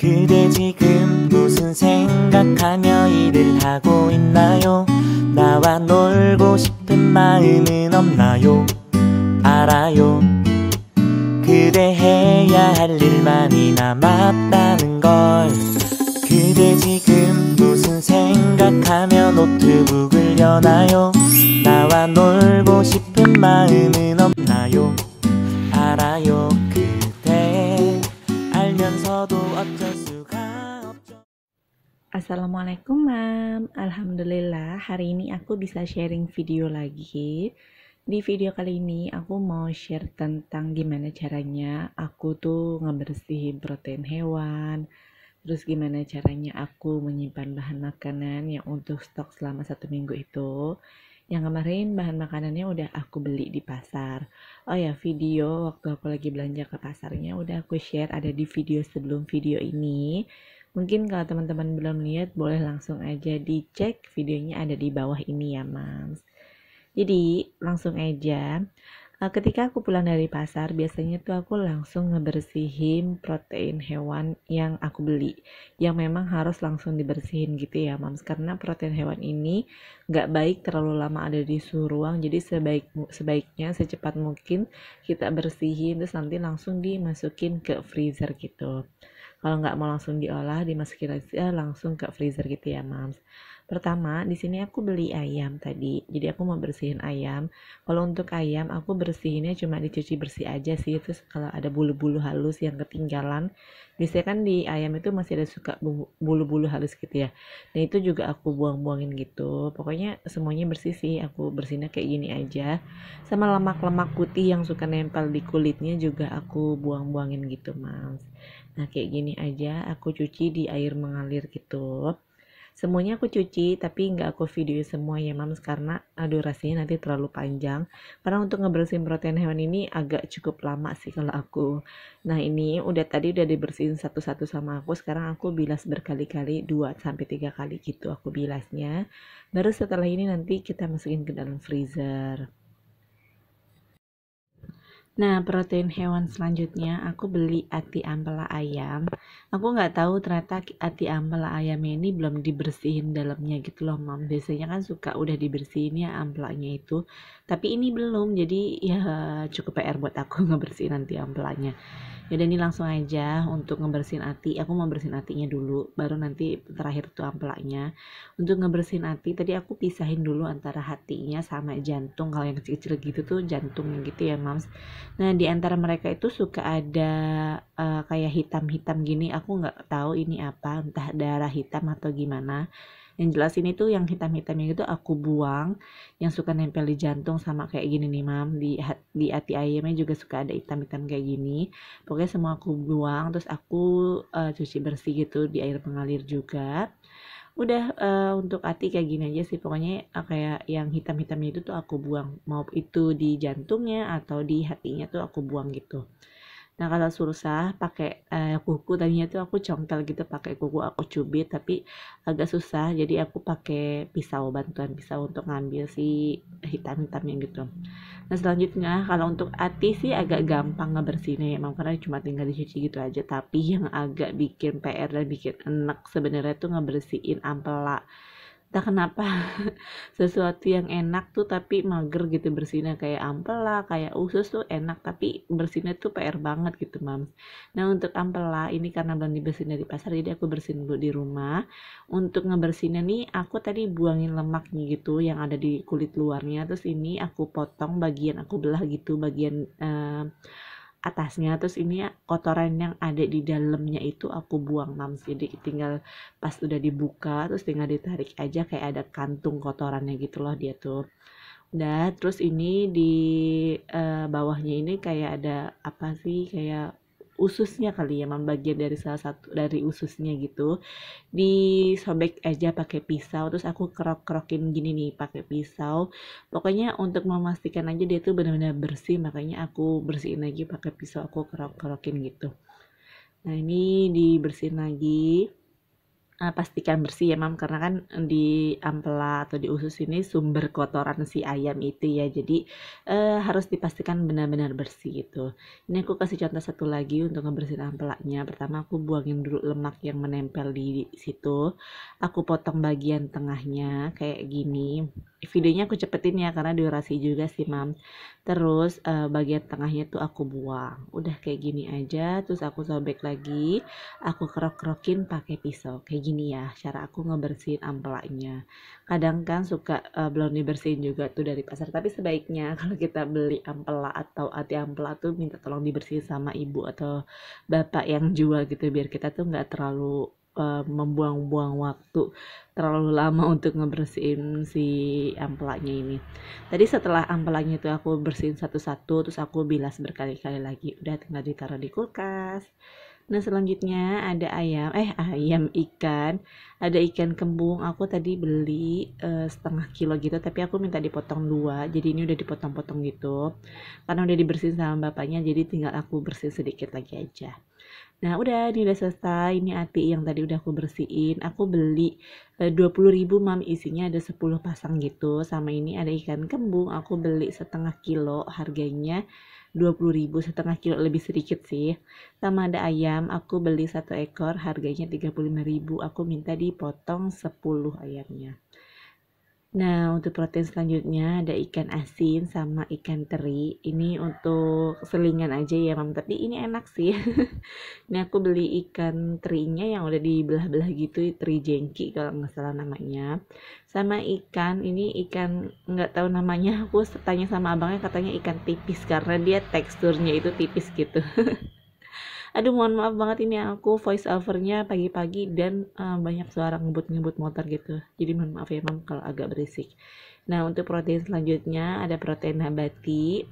그대 지금 무슨 생각하며 일을 하고 있나요? 나와 놀고 싶은 마음은 없나요? 알아요 그대 해야 할 일만이 남았다는 걸 그대 지금 무슨 생각하며 노트북을 여나요? 나와 놀고 싶은 마음은 없나요? 알아요 Assalamualaikum mam Alhamdulillah hari ini aku bisa sharing video lagi Di video kali ini aku mau share tentang gimana caranya aku tuh ngebersihin protein hewan Terus gimana caranya aku menyimpan bahan makanan yang untuk stok selama satu minggu itu yang kemarin bahan makanannya udah aku beli di pasar. Oh ya, video waktu aku lagi belanja ke pasarnya udah aku share ada di video sebelum video ini. Mungkin kalau teman-teman belum lihat boleh langsung aja dicek videonya ada di bawah ini ya, Mams. Jadi, langsung aja. Eh, ketika aku pulang dari pasar biasanya tuh aku langsung ngebersihin protein hewan yang aku beli yang memang harus langsung dibersihin gitu ya mams karena protein hewan ini nggak baik terlalu lama ada di suhu ruang jadi sebaik sebaiknya secepat mungkin kita bersihin terus nanti langsung dimasukin ke freezer gitu kalau nggak mau langsung diolah dimasukin aja langsung ke freezer gitu ya mams Pertama, di sini aku beli ayam tadi. Jadi aku mau bersihin ayam. Kalau untuk ayam, aku bersihinnya cuma dicuci bersih aja sih. Terus kalau ada bulu-bulu halus yang ketinggalan, biasanya kan di ayam itu masih ada suka bulu-bulu halus gitu ya. nah itu juga aku buang-buangin gitu. Pokoknya semuanya bersih sih. Aku bersihnya kayak gini aja. Sama lemak-lemak putih yang suka nempel di kulitnya juga aku buang-buangin gitu, Mas. Nah, kayak gini aja aku cuci di air mengalir gitu semuanya aku cuci tapi nggak aku video semua ya mams karena durasinya nanti terlalu panjang karena untuk ngebersihin protein hewan ini agak cukup lama sih kalau aku nah ini udah tadi udah dibersihin satu-satu sama aku sekarang aku bilas berkali-kali 2 sampai tiga kali gitu aku bilasnya baru setelah ini nanti kita masukin ke dalam freezer Nah, protein hewan selanjutnya aku beli ati ampela ayam. Aku nggak tahu ternyata ati ampela ayam ini belum dibersihin dalamnya gitu loh, Mam. Biasanya kan suka udah dibersihin ya ampelanya itu. Tapi ini belum, jadi ya cukup PR buat aku ngebersihin nanti ampelanya. Yaudah ini langsung aja untuk ngebersihin hati. Aku mau bersihin hatinya dulu, baru nanti terakhir tuh amplaknya. Untuk ngebersihin hati, tadi aku pisahin dulu antara hatinya sama jantung. Kalau yang kecil-kecil gitu tuh jantung gitu ya, mams. Nah di antara mereka itu suka ada uh, kayak hitam-hitam gini. Aku nggak tahu ini apa, entah darah hitam atau gimana yang jelas ini tuh yang hitam-hitamnya itu aku buang yang suka nempel di jantung sama kayak gini nih mam di di hati ayamnya juga suka ada hitam-hitam kayak gini pokoknya semua aku buang terus aku uh, cuci bersih gitu di air pengalir juga udah uh, untuk hati kayak gini aja sih pokoknya uh, kayak yang hitam-hitamnya itu tuh aku buang mau itu di jantungnya atau di hatinya tuh aku buang gitu nah kata susah pakai eh, kuku tadinya tuh aku congkel gitu pakai kuku aku cubit tapi agak susah jadi aku pakai pisau bantuan pisau untuk ngambil si hitam-hitamnya gitu nah selanjutnya kalau untuk ati sih agak gampang ya emang karena cuma tinggal dicuci gitu aja tapi yang agak bikin PR dan bikin enak sebenarnya tuh ngebersihin ampela entah kenapa sesuatu yang enak tuh tapi mager gitu bersihnya kayak ampela kayak usus tuh enak tapi bersihnya tuh PR banget gitu mams nah untuk ampela ini karena belum dibersihin dari pasar jadi aku bersihin dulu di rumah untuk ngebersihnya nih aku tadi buangin lemaknya gitu yang ada di kulit luarnya terus ini aku potong bagian aku belah gitu bagian eh, atasnya terus ini kotoran yang ada di dalamnya itu aku buang mams jadi tinggal pas udah dibuka terus tinggal ditarik aja kayak ada kantung kotorannya gitu loh dia tuh udah terus ini di uh, bawahnya ini kayak ada apa sih kayak ususnya kali ya bagian dari salah satu dari ususnya gitu disobek aja pakai pisau terus aku kerok-kerokin gini nih pakai pisau pokoknya untuk memastikan aja dia tuh benar-benar bersih makanya aku bersihin lagi pakai pisau aku kerok-kerokin gitu nah ini dibersihin lagi uh, pastikan bersih ya mam karena kan di ampela atau di usus ini sumber kotoran si ayam itu ya jadi uh, harus dipastikan benar-benar bersih gitu ini aku kasih contoh satu lagi untuk ngebersihin ampelanya pertama aku buangin dulu lemak yang menempel di situ aku potong bagian tengahnya kayak gini videonya aku cepetin ya karena durasi juga sih mam terus uh, bagian tengahnya tuh aku buang udah kayak gini aja terus aku sobek lagi aku kerok-kerokin pakai pisau kayak gini ya cara aku ngebersihin nya. kadang kan suka uh, belum dibersihin juga tuh dari pasar tapi sebaiknya kalau kita beli ampela atau ati ampela tuh minta tolong dibersihin sama ibu atau bapak yang jual gitu biar kita tuh nggak terlalu membuang-buang waktu terlalu lama untuk ngebersihin si ampelanya ini tadi setelah ampelanya itu aku bersihin satu-satu terus aku bilas berkali-kali lagi udah tinggal ditaruh di kulkas Nah selanjutnya ada ayam, eh ayam ikan, ada ikan kembung. Aku tadi beli uh, setengah kilo gitu, tapi aku minta dipotong dua. Jadi ini udah dipotong-potong gitu, karena udah dibersihin sama bapaknya. Jadi tinggal aku bersih sedikit lagi aja. Nah udah ini udah selesai ini ati yang tadi udah aku bersihin aku beli eh, puluh ribu mam isinya ada 10 pasang gitu sama ini ada ikan kembung aku beli setengah kilo harganya puluh ribu setengah kilo lebih sedikit sih sama ada ayam aku beli satu ekor harganya 35 ribu aku minta dipotong 10 ayamnya Nah, untuk protein selanjutnya ada ikan asin sama ikan teri. Ini untuk selingan aja ya, Mam. Tapi ini enak sih. ini aku beli ikan terinya yang udah dibelah-belah gitu, teri jengki kalau nggak salah namanya. Sama ikan, ini ikan nggak tahu namanya. Aku tanya sama abangnya katanya ikan tipis karena dia teksturnya itu tipis gitu. aduh mohon maaf banget ini aku voice overnya pagi-pagi dan uh, banyak suara ngebut-ngebut motor gitu jadi mohon maaf ya mam kalau agak berisik nah untuk protein selanjutnya ada protein nabati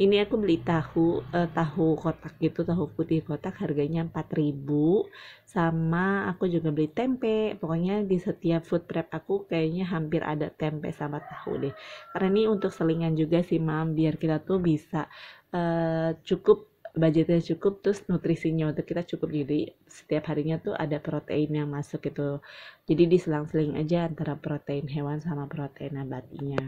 ini aku beli tahu uh, tahu kotak gitu tahu putih kotak harganya 4000 sama aku juga beli tempe pokoknya di setiap food prep aku kayaknya hampir ada tempe sama tahu deh karena ini untuk selingan juga sih mam biar kita tuh bisa uh, cukup budgetnya cukup terus nutrisinya untuk kita cukup jadi setiap harinya tuh ada protein yang masuk gitu jadi diselang-seling aja antara protein hewan sama protein nabatinya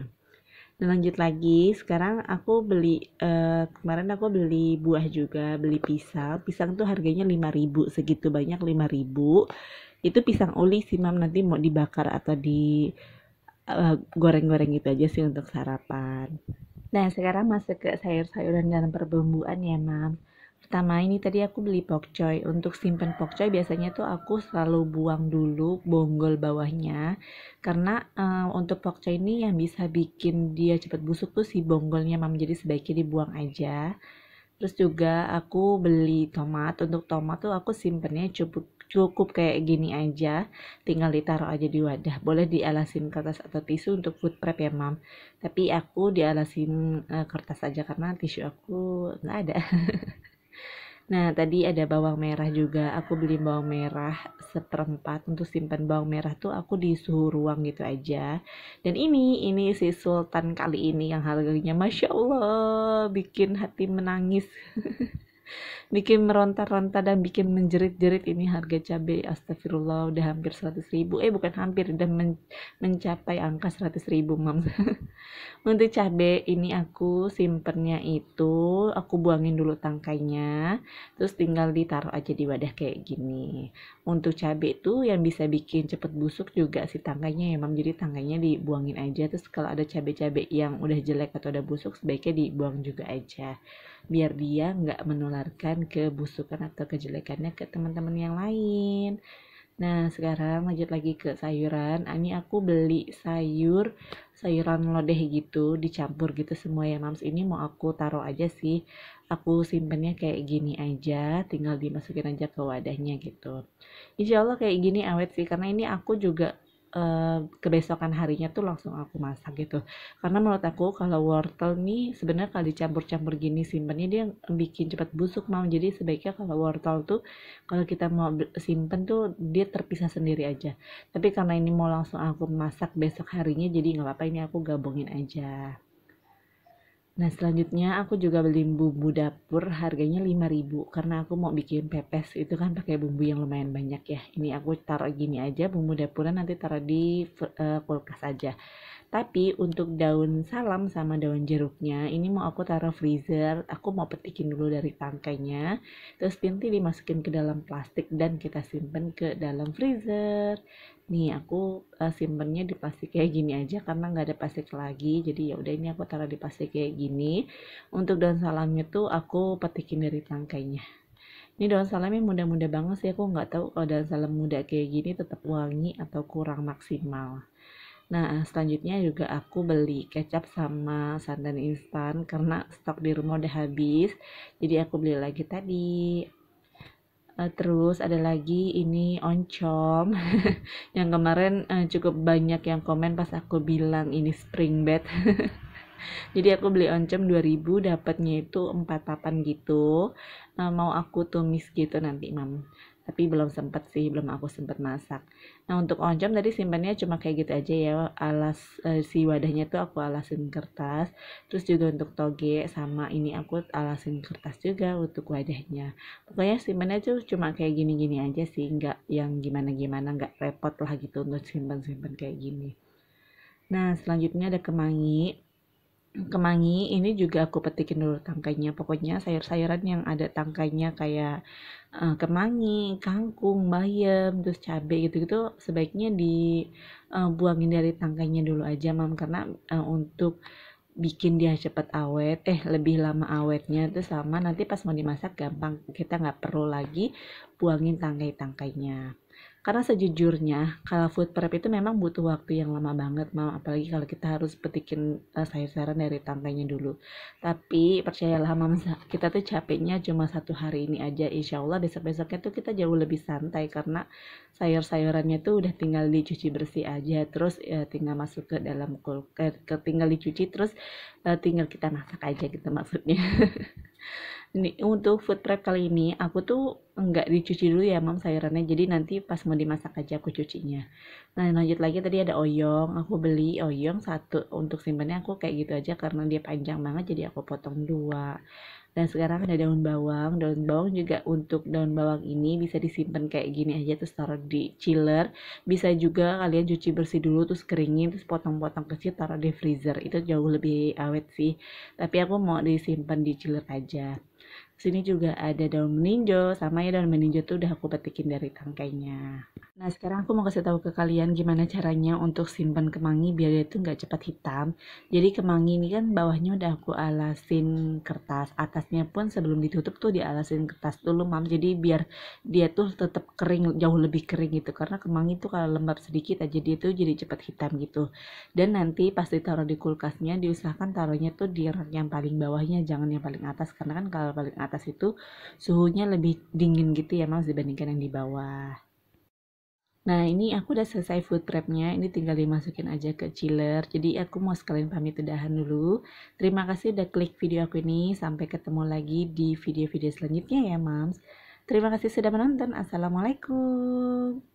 dan nah, lanjut lagi sekarang aku beli uh, kemarin aku beli buah juga beli pisang pisang tuh harganya 5000 segitu banyak 5000 itu pisang uli sih mam nanti mau dibakar atau di eh, goreng-goreng uh, gitu aja sih untuk sarapan Nah, sekarang masuk ke sayur-sayuran dan perbumbuan ya, Mam. Pertama ini tadi aku beli choy. Untuk simpen choy biasanya tuh aku selalu buang dulu bonggol bawahnya. Karena um, untuk choy ini yang bisa bikin dia cepat busuk tuh si bonggolnya, Mam. Jadi sebaiknya dibuang aja terus juga aku beli tomat untuk tomat tuh aku simpennya cukup cukup kayak gini aja tinggal ditaruh aja di wadah boleh dialasin kertas atau tisu untuk food prep ya mam tapi aku dialasin uh, kertas aja karena tisu aku nggak ada Nah tadi ada bawang merah juga aku beli bawang merah seperempat untuk simpan bawang merah tuh aku di suhu ruang gitu aja dan ini ini si sultan kali ini yang harganya masya Allah bikin hati menangis bikin meronta-ronta dan bikin menjerit-jerit ini harga cabai astagfirullah udah hampir 100 ribu eh bukan hampir dan men mencapai angka 100 ribu mam untuk cabai ini aku simpernya itu aku buangin dulu tangkainya terus tinggal ditaruh aja di wadah kayak gini untuk cabai itu yang bisa bikin cepet busuk juga si tangkainya ya mam jadi tangkainya dibuangin aja terus kalau ada cabai-cabai yang udah jelek atau udah busuk sebaiknya dibuang juga aja biar dia nggak menularkan kebusukan atau kejelekannya ke teman-teman yang lain nah sekarang lanjut lagi ke sayuran ini aku beli sayur sayuran lodeh gitu dicampur gitu semua ya mams ini mau aku taruh aja sih aku simpennya kayak gini aja tinggal dimasukin aja ke wadahnya gitu insya Allah kayak gini awet sih karena ini aku juga Eh, kebesokan harinya tuh langsung aku masak gitu karena menurut aku kalau wortel nih sebenarnya kalau dicampur-campur gini simpennya dia bikin cepat busuk mau jadi sebaiknya kalau wortel tuh kalau kita mau simpen tuh dia terpisah sendiri aja tapi karena ini mau langsung aku masak besok harinya jadi nggak apa-apa ini aku gabungin aja Nah selanjutnya aku juga beli bumbu dapur harganya 5000 karena aku mau bikin pepes itu kan pakai bumbu yang lumayan banyak ya. Ini aku taruh gini aja bumbu dapurnya nanti taruh di uh, kulkas aja. Tapi untuk daun salam sama daun jeruknya, ini mau aku taruh freezer, aku mau petikin dulu dari tangkainya, terus nanti dimasukin ke dalam plastik dan kita simpen ke dalam freezer. Nih aku uh, simpennya di plastik kayak gini aja karena nggak ada plastik lagi, jadi ya udah ini aku taruh di plastik kayak gini. Untuk daun salamnya tuh aku petikin dari tangkainya. Ini daun salamnya mudah muda banget sih, aku nggak tahu kalau daun salam muda kayak gini tetap wangi atau kurang maksimal. Nah, selanjutnya juga aku beli kecap sama santan instan karena stok di rumah udah habis. Jadi aku beli lagi tadi. Eh, terus ada lagi ini oncom yang kemarin eh, cukup banyak yang komen pas aku bilang ini spring bed. Jadi aku beli oncom 2000 dapatnya itu 4 papan gitu. Nah, mau aku tumis gitu nanti, Mam tapi belum sempat sih belum aku sempet masak nah untuk oncom tadi simpannya cuma kayak gitu aja ya alas eh, si wadahnya tuh aku alasin kertas terus juga untuk toge sama ini aku alasin kertas juga untuk wadahnya pokoknya simpannya tuh cuma kayak gini-gini aja sih nggak yang gimana-gimana nggak repot lah gitu untuk simpan-simpan kayak gini nah selanjutnya ada kemangi kemangi ini juga aku petikin dulu tangkainya pokoknya sayur-sayuran yang ada tangkainya kayak uh, kemangi, kangkung, bayam, terus cabai gitu-gitu sebaiknya dibuangin eh, dari tangkainya dulu aja mam karena uh, untuk bikin dia cepat awet eh lebih lama awetnya itu sama nanti pas mau dimasak gampang kita nggak perlu lagi buangin tangkai-tangkainya karena sejujurnya kalau food prep itu memang butuh waktu yang lama banget mau apalagi kalau kita harus petikin uh, sayur-sayuran dari tangkainya dulu tapi percayalah mam kita tuh capeknya cuma satu hari ini aja insya Allah besok besoknya tuh kita jauh lebih santai karena sayur-sayurannya tuh udah tinggal dicuci bersih aja terus uh, tinggal masuk ke dalam kulkas ke, tinggal dicuci terus uh, tinggal kita masak aja gitu maksudnya ini, untuk food prep kali ini aku tuh nggak dicuci dulu ya mam sayurannya jadi nanti pas mau dimasak aja aku cucinya nah lanjut lagi tadi ada oyong aku beli oyong satu untuk simpannya aku kayak gitu aja karena dia panjang banget jadi aku potong dua dan sekarang ada daun bawang daun bawang juga untuk daun bawang ini bisa disimpan kayak gini aja terus taruh di chiller bisa juga kalian cuci bersih dulu terus keringin terus potong-potong kecil taruh di freezer itu jauh lebih awet sih tapi aku mau disimpan di chiller aja sini juga ada daun meninjo sama ya daun meninjo tuh udah aku petikin dari tangkainya nah sekarang aku mau kasih tahu ke kalian gimana caranya untuk simpan kemangi biar dia tuh nggak cepat hitam jadi kemangi ini kan bawahnya udah aku alasin kertas atasnya pun sebelum ditutup tuh dialasin kertas dulu mam jadi biar dia tuh tetap kering jauh lebih kering gitu karena kemangi tuh kalau lembab sedikit aja dia tuh jadi cepat hitam gitu dan nanti pas ditaruh di kulkasnya diusahakan taruhnya tuh di rak yang paling bawahnya jangan yang paling atas karena kan kalau paling atas atas itu suhunya lebih dingin gitu ya Moms dibandingkan yang di bawah. Nah ini aku udah selesai food prepnya, ini tinggal dimasukin aja ke chiller. Jadi aku mau sekalian pamit udahan dulu. Terima kasih udah klik video aku ini, sampai ketemu lagi di video-video selanjutnya ya mams. Terima kasih sudah menonton. Assalamualaikum.